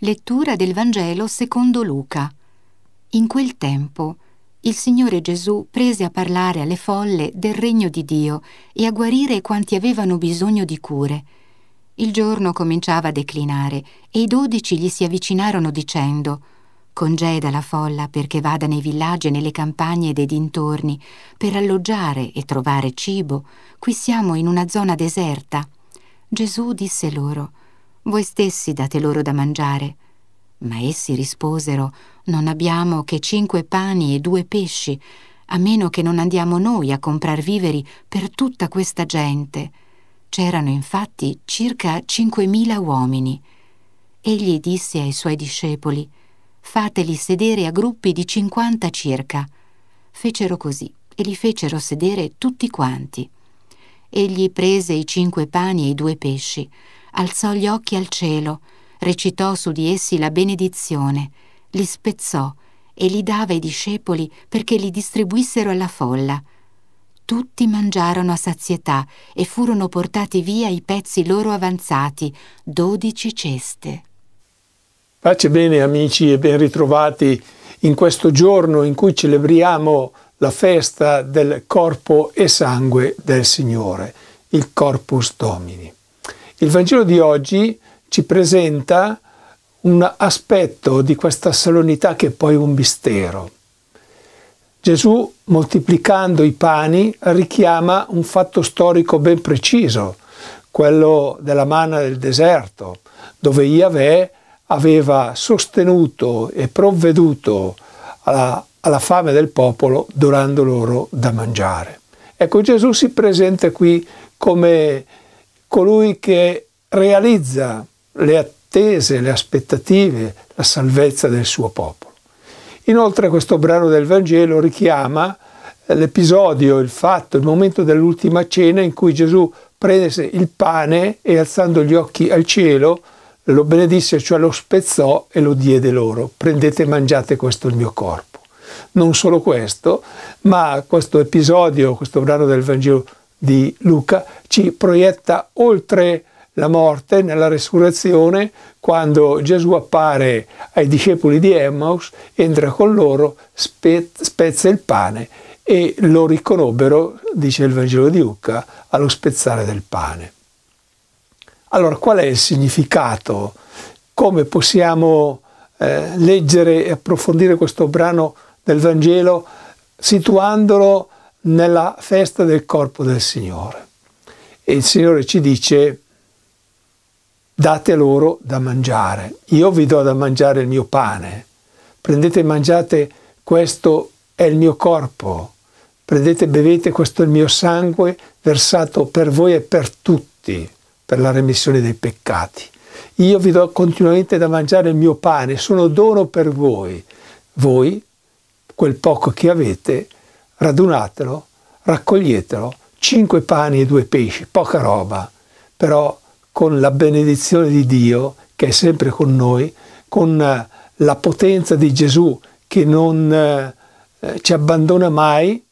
Lettura del Vangelo secondo Luca. In quel tempo il Signore Gesù prese a parlare alle folle del regno di Dio e a guarire quanti avevano bisogno di cure. Il giorno cominciava a declinare e i dodici gli si avvicinarono dicendo Congeda la folla perché vada nei villaggi e nelle campagne dei dintorni per alloggiare e trovare cibo. Qui siamo in una zona deserta. Gesù disse loro voi stessi date loro da mangiare. Ma essi risposero, non abbiamo che cinque pani e due pesci, a meno che non andiamo noi a comprar viveri per tutta questa gente. C'erano infatti circa cinquemila uomini. Egli disse ai suoi discepoli, fateli sedere a gruppi di cinquanta circa. Fecero così e li fecero sedere tutti quanti. Egli prese i cinque pani e i due pesci, alzò gli occhi al cielo, recitò su di essi la benedizione, li spezzò e li dava ai discepoli perché li distribuissero alla folla. Tutti mangiarono a sazietà e furono portati via i pezzi loro avanzati, dodici ceste. Pace bene amici e ben ritrovati in questo giorno in cui celebriamo la festa del corpo e sangue del Signore, il Corpus Domini. Il Vangelo di oggi ci presenta un aspetto di questa salonità che è poi un mistero. Gesù, moltiplicando i pani, richiama un fatto storico ben preciso, quello della manna del deserto, dove Yahweh aveva sostenuto e provveduto alla, alla fame del popolo donando loro da mangiare. Ecco, Gesù si presenta qui come colui che realizza le attese, le aspettative, la salvezza del suo popolo. Inoltre questo brano del Vangelo richiama eh, l'episodio, il fatto, il momento dell'ultima cena in cui Gesù prese il pane e alzando gli occhi al cielo lo benedisse, cioè lo spezzò e lo diede loro. Prendete e mangiate questo il mio corpo. Non solo questo, ma questo episodio, questo brano del Vangelo di Luca ci proietta oltre la morte nella resurrezione quando Gesù appare ai discepoli di Emmaus, entra con loro, spe- spezza il pane e lo riconobbero, dice il Vangelo di Luca, allo spezzare del pane. Allora, qual è il significato? Come possiamo eh, leggere e approfondire questo brano del Vangelo situandolo nella festa del corpo del Signore. E il Signore ci dice, date loro da mangiare, io vi do da mangiare il mio pane, prendete e mangiate, questo è il mio corpo, prendete e bevete, questo è il mio sangue versato per voi e per tutti, per la remissione dei peccati. Io vi do continuamente da mangiare il mio pane, sono dono per voi. Voi, quel poco che avete, radunatelo, raccoglietelo, cinque pani e due pesci, poca roba, però con la benedizione di Dio che è sempre con noi, con eh, la potenza di Gesù che non eh, ci abbandona mai,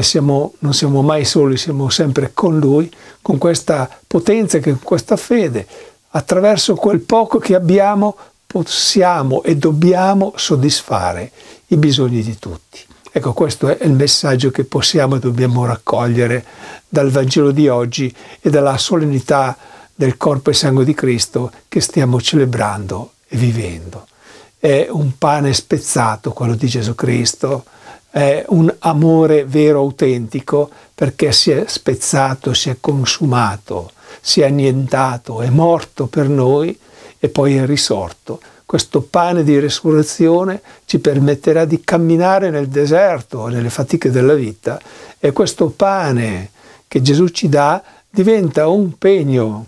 siamo, non siamo mai soli, siamo sempre con Lui, con questa potenza, e con questa fede, attraverso quel poco che abbiamo possiamo e dobbiamo soddisfare i bisogni di tutti. Ecco, questo è il messaggio che possiamo e dobbiamo raccogliere dal Vangelo di oggi e dalla solennità del corpo e sangue di Cristo che stiamo celebrando e vivendo. È un pane spezzato quello di Gesù Cristo, è un amore vero, autentico, perché si è spezzato, si è consumato, si è annientato, è morto per noi e poi è risorto questo pane di resurrezione ci permetterà di camminare nel deserto, nelle fatiche della vita e questo pane che Gesù ci dà diventa un impegno,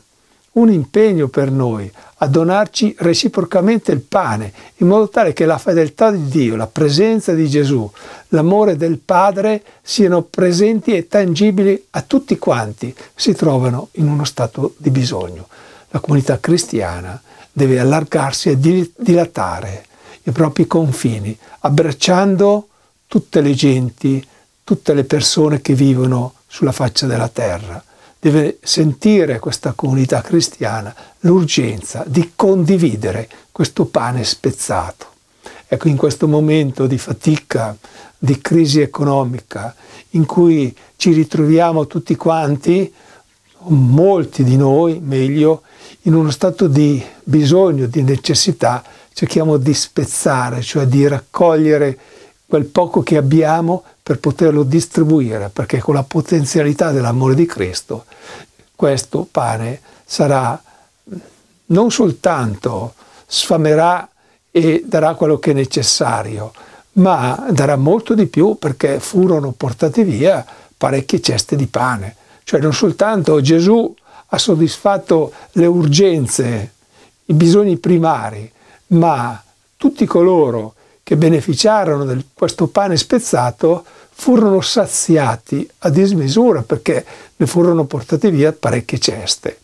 un impegno per noi a donarci reciprocamente il pane, in modo tale che la fedeltà di Dio, la presenza di Gesù, l'amore del Padre siano presenti e tangibili a tutti quanti si trovano in uno stato di bisogno. La comunità cristiana deve allargarsi e dilatare i propri confini, abbracciando tutte le genti, tutte le persone che vivono sulla faccia della terra. Deve sentire questa comunità cristiana l'urgenza di condividere questo pane spezzato. Ecco, in questo momento di fatica, di crisi economica, in cui ci ritroviamo tutti quanti molti di noi, meglio, in uno stato di bisogno, di necessità, cerchiamo di spezzare, cioè di raccogliere quel poco che abbiamo per poterlo distribuire, perché con la potenzialità dell'amore di Cristo questo pane sarà non soltanto sfamerà e darà quello che è necessario, ma darà molto di più perché furono portate via parecchie ceste di pane. Cioè non soltanto Gesù ha soddisfatto le urgenze, i bisogni primari, ma tutti coloro che beneficiarono di questo pane spezzato furono saziati a dismisura perché ne furono portati via parecchie ceste.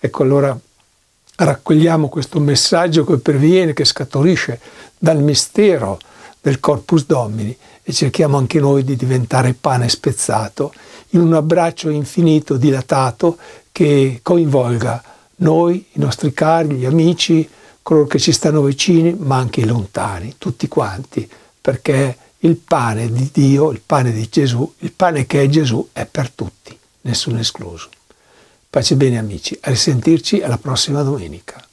Ecco allora raccogliamo questo messaggio che perviene, che scaturisce dal mistero del Corpus Domini e cerchiamo anche noi di diventare pane spezzato in un abbraccio infinito, dilatato, che coinvolga noi, i nostri cari, gli amici, coloro che ci stanno vicini, ma anche i lontani, tutti quanti, perché il pane di Dio, il pane di Gesù, il pane che è Gesù è per tutti, nessuno escluso. Pace bene amici, a risentirci alla prossima domenica.